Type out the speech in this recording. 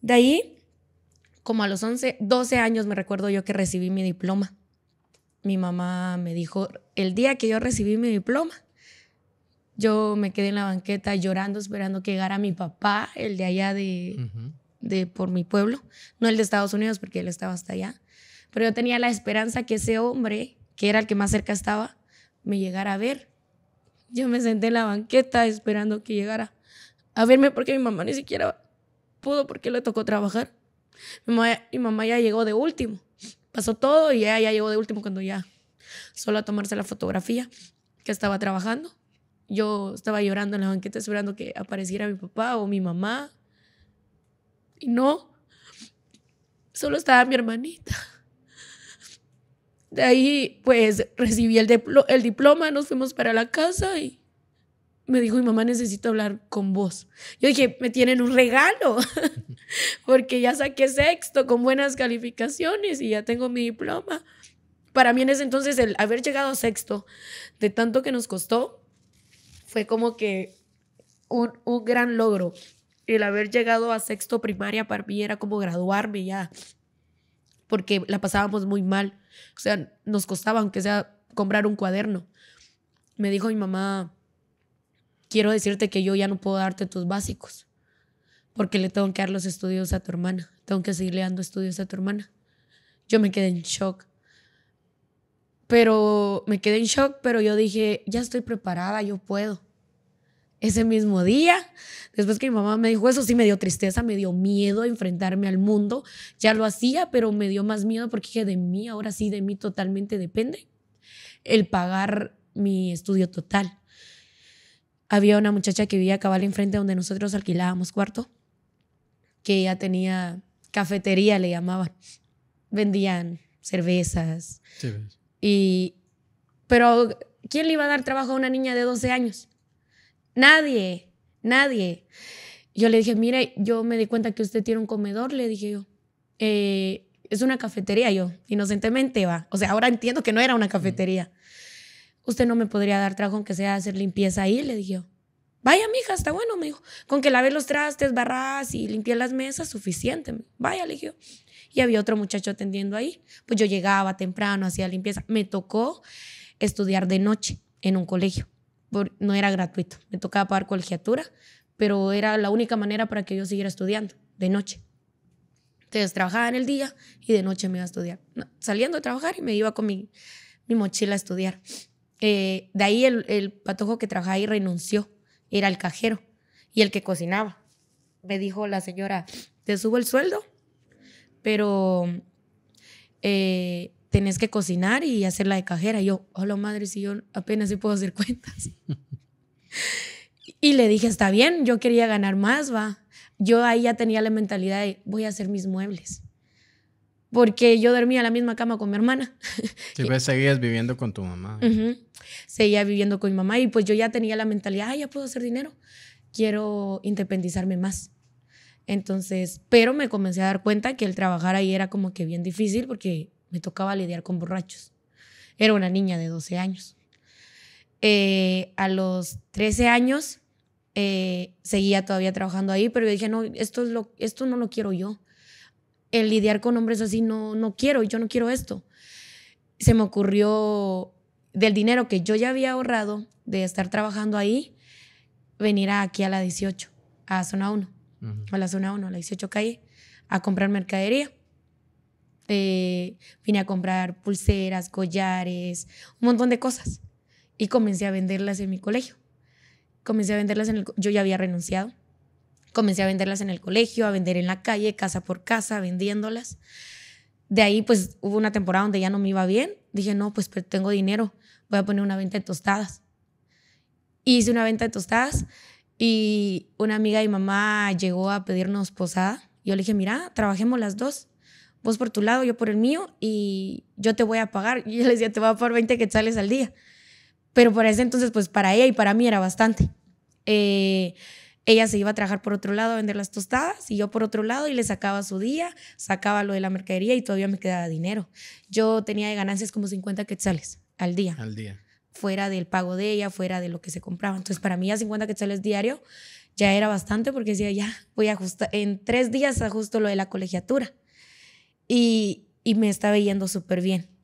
De ahí, como a los 11, 12 años me recuerdo yo que recibí mi diploma. Mi mamá me dijo, el día que yo recibí mi diploma, yo me quedé en la banqueta llorando, esperando que llegara mi papá, el de allá de, de por mi pueblo, no el de Estados Unidos, porque él estaba hasta allá. Pero yo tenía la esperanza que ese hombre, que era el que más cerca estaba, me llegara a ver. Yo me senté en la banqueta esperando que llegara a verme porque mi mamá ni siquiera porque le tocó trabajar. Mi mamá, ya llegó de último. Pasó todo y ella ya llegó de último cuando ya solo a tomarse la fotografía que estaba trabajando. Yo estaba llorando en la banqueta esperando que apareciera mi papá o mi mamá. Y no, solo estaba mi hermanita. De ahí, pues, recibí el, el diploma, nos fuimos para la casa y me dijo mi mamá, necesito hablar con vos. Yo dije, me tienen un regalo, porque ya saqué sexto con buenas calificaciones y ya tengo mi diploma. Para mí en ese entonces el haber llegado a sexto, de tanto que nos costó, fue como que un, un gran logro. El haber llegado a sexto primaria para mí era como graduarme ya, porque la pasábamos muy mal. O sea, nos costaba, aunque sea comprar un cuaderno. Me dijo mi mamá, quiero decirte que yo ya no puedo darte tus básicos, porque le tengo que dar los estudios a tu hermana, tengo que seguirle dando estudios a tu hermana. Yo me quedé en shock. Pero me quedé en shock, pero yo dije, ya estoy preparada, yo puedo. Ese mismo día, después que mi mamá me dijo eso, sí me dio tristeza, me dio miedo enfrentarme al mundo. Ya lo hacía, pero me dio más miedo porque dije, de mí, ahora sí, de mí totalmente depende el pagar mi estudio total había una muchacha que vivía cabal enfrente donde nosotros alquilábamos cuarto, que ella tenía cafetería, le llamaban. Vendían cervezas. Pues. y, pero, ¿quién le iba a dar trabajo a una niña de 12 años? Nadie, nadie. Yo le dije, mire, yo me di cuenta que usted tiene un comedor, le dije yo. Eh, es una cafetería, yo, inocentemente va. O sea, ahora entiendo que no era una cafetería usted no me podría dar trabajo aunque sea hacer limpieza ahí, le dije Vaya, mija, está bueno, me dijo. Con que lave los trastes, barras y limpie las mesas, suficiente. Vaya, le dije Y había otro muchacho atendiendo ahí. Pues yo llegaba temprano, hacía limpieza. Me tocó estudiar de noche en un colegio. no era gratuito. Me tocaba pagar colegiatura, pero era la única manera para que yo siguiera estudiando, de noche. Entonces trabajaba en el día y de noche me iba a estudiar. saliendo a trabajar y me iba con mi mochila a estudiar. Eh, de ahí el, patojo que trabajaba ahí renunció, era el cajero y el que cocinaba. Me dijo la señora, te subo el sueldo, pero eh, tenés que cocinar y hacer la de cajera. Y yo, hola oh, madre, si yo apenas sí puedo hacer cuentas. y le dije, está bien, yo quería ganar más, va. Yo ahí ya tenía la mentalidad de, voy a hacer mis muebles porque yo dormía en la misma cama con mi hermana. Sí, pues seguías viviendo con tu mamá. Seguía viviendo con mi mamá y pues yo ya tenía la mentalidad, ah, ya puedo hacer dinero, quiero independizarme más. Entonces, pero me comencé a dar cuenta que el trabajar ahí era como que bien difícil porque me tocaba lidiar con borrachos. Era una niña de 12 años. Eh, a los 13 años eh, seguía todavía trabajando ahí, pero yo dije, no, esto, es lo, esto no lo quiero yo el lidiar con hombres así no, no quiero, yo no quiero esto. Se me ocurrió del dinero que yo ya había ahorrado de estar trabajando ahí, venir aquí a la 18, a zona 1, a la zona 1, a la 18 calle, a comprar mercadería. Eh, vine a comprar pulseras, collares, un montón de cosas. Y comencé a venderlas en mi colegio. Comencé a venderlas en el... Yo ya había renunciado Comencé a venderlas en el colegio, a vender en la calle, casa por casa, vendiéndolas. De ahí, pues hubo una temporada donde ya no me iba bien. Dije, no, pues tengo dinero, voy a poner una venta de tostadas. Hice una venta de tostadas y una amiga y mamá llegó a pedirnos posada. Yo le dije, mira, trabajemos las dos. Vos por tu lado, yo por el mío y yo te voy a pagar. Y yo le decía, te voy a pagar 20 quetzales al día. Pero para ese entonces, pues para ella y para mí era bastante. Eh, ella se iba a trabajar por otro lado a vender las tostadas y yo por otro lado y le sacaba su día, sacaba lo de la mercadería y todavía me quedaba dinero. Yo tenía de ganancias como 50 quetzales al día. Al día. Fuera del pago de ella, fuera de lo que se compraba. Entonces, para mí ya 50 quetzales diario ya era bastante porque decía, ya, voy a ajustar, en tres días ajusto lo de la colegiatura. Y, y me estaba yendo súper bien.